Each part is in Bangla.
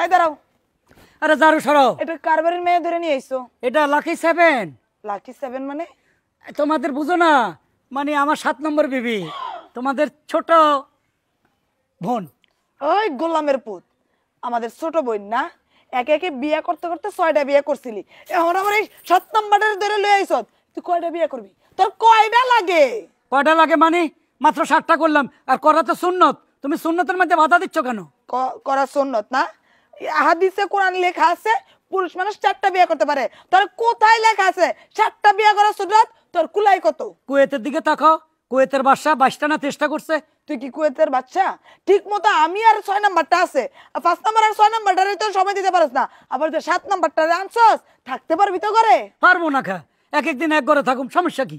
এই দাঁড়াও আরে জারু সরো এটা কারবারের মেয়ে ধরে নিয়ে আইছো এটা লাকি সেভেন লাকি সেভেন মানে তোমাদের বুঝো না মানে আমার সাত নম্বর বিবি তোমাদের ছোট বোন ওই গোলামের পুত আমাদের ছোট বোন না একে একে বিয়ে করতে করতে ছয়টা বিয়ে করছিলি এখন আমার এই সাত নম্বরের ধরে লয়ে আইছ তুই কয়টা বিয়ে করবি তোর কয়টা লাগে কয়টা লাগে মানে মাত্র সাতটা করলাম আর করা তো সুন্নত তুমি সুন্নতের মধ্যে বাধা দিচ্ছ কেন করা সুন্নত না হাদিসে কোরআন লেখা আছে পুরুষ মানুষ চারটা বিয়ে করতে পারে তার কোথায় লেখা আছে চারটা বিয়ে করা সুন্নত তোর কুলাই কত কুয়েতের দিকে তাকাও কুয়েতের বাসা বাইশটা না চেষ্টা করছে তুই কি কুয়েতের বাচ্চা ঠিক মতো আমি আর ছয় নাম্বারটা আছে পাঁচ নাম্বার আর ছয় নাম্বারটা তো সময় দিতে পারিস না আবার তো সাত নাম্বারটা আনছস থাকতে পারবি তো ঘরে পারবো না খা এক একদিন এক ঘরে থাকুম সমস্যা কি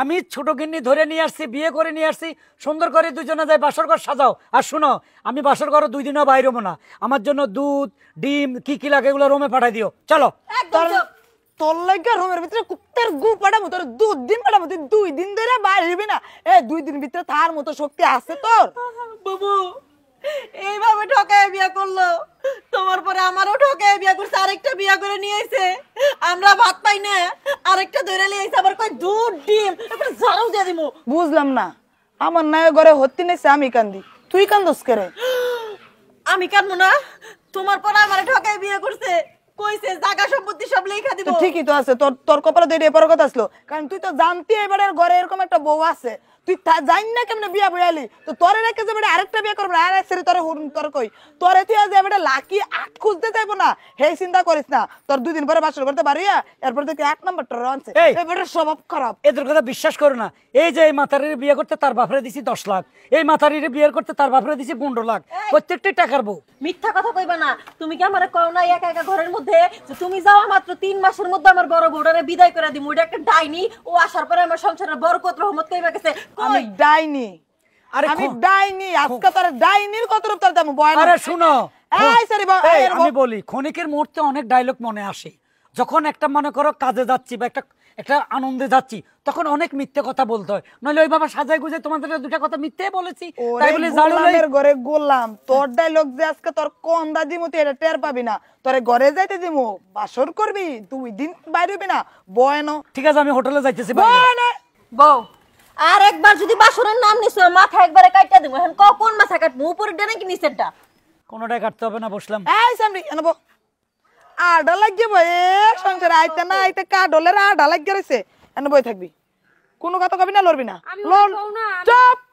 আমি ছোট গিন্নি ধরে নিয়ে আসছি বিয়ে করে নিয়ে আসছি সুন্দর করে দুজনে যাই বাসর ঘর সাজাও আর শুনো আমি বাসর ঘর দুই দিনও বাইরে না আমার জন্য দুধ ডিম কি কি লাগে এগুলো রোমে পাঠাই দিও চলো তোর রুমের ভিতরে গু তোর দিন দুই দিন ধরে বাইরবি না এ দুই দিন ভিতরে তার মতো শক্তি আছে বাবু এইভাবে করলো তোমার পরে আমারও ঠকে বিয়া করছে আরেকটা বিয়া করে নিয়েছে আমরা ভাত পাই না আরেকটা ধরে লিয়ে আইছে আবার কই দুধ ডিম এবারে জারাও দিয়ে দিমু বুঝলাম না আমার নায়ে ঘরে হত্তি নেছে আমি কান্দি তুই কান্দস করে আমি কান্দু না তোমার পর আমার ঠকাই বিয়ে করছে কইছে জায়গা সম্পত্তি সব লেখা দিব ঠিকই তো আছে তোর তোর কপালে তো এটা কথা আসলো কারণ তুই তো জানতি এবারে ঘরে এরকম একটা বউ আছে তুই তা জান না কেমনে বিয়া বইয়ালি তো তোরে রেখে যাবে আরেকটা বিয়ে করবো আর সেরে তোরে হুন তোর কই তোরে তুই আজ এবারে লাকি আট খুঁজতে চাইবো না হে চিন্তা করিস না তোর দুই দিন পরে বাসর করতে পারিয়া এরপর তুই এক নাম্বার তোর রনছে এবারে স্বভাব খারাপ এদের কথা বিশ্বাস করো না এই যে এই মাতারির বিয়ে করতে তার বাপরে দিছি দশ লাখ এই মাতারির বিয়ে করতে তার বাপরে দিছি পনেরো লাখ প্রত্যেকটাই টাকার বউ মিথ্যা কথা কইবা না তুমি কি আমারে কও না একা একা ঘরের মধ্যে যে তুমি যাওয়া মাত্র তিন মাসের মধ্যে আমার বড় বউটারে বিদায় করে দিমু এটা একটা ডাইনি ও আসার পরে আমার সংসারের বরকত রহমত কইবা গেছে আমি ডাইনি আরে আমি ডাইনি আজকে তার ডাইনির কত রূপ তার দাম বয় আরে শুনো আমি বলি মুহূর্তে অনেক ডায়লগ মনে আসে যখন একটা মনে করো কাজে যাচ্ছি বা একটা একটা আনন্দে যাচ্ছি তখন অনেক মিথ্যে কথা বলতে হয় নইলে ওই বাবা সাজায় গুজে তোমাদের দুটো কথা মিথ্যে বলেছি তাই বলে জালুলের ঘরে গোলাম তোর ডায়লগ যে আজকে তোর কোন দাদি এটা টের পাবি না তোরে ঘরে যাইতে দিমু বাসর করবি তুই দিন বাইরে হবি না বয় ঠিক আছে আমি হোটেলে যাইতেছি বয় বউ আর একবার যদি বাসরের নাম নিছো মাথা একবারে কাটটা দেবো এখন কোন মাথা কাটবো উপরের ডানে কি নিচেরটা কোনটাই কাটতে হবে না বসলাম এই সামনে এনব আডা লাগিয়ে বয়ে সংসারে আইতা না আইতা কা ডলের আডা লাগিয়ে রইছে এনে বই থাকবি কোনো কথা কবি না লড়বি না লড় চপ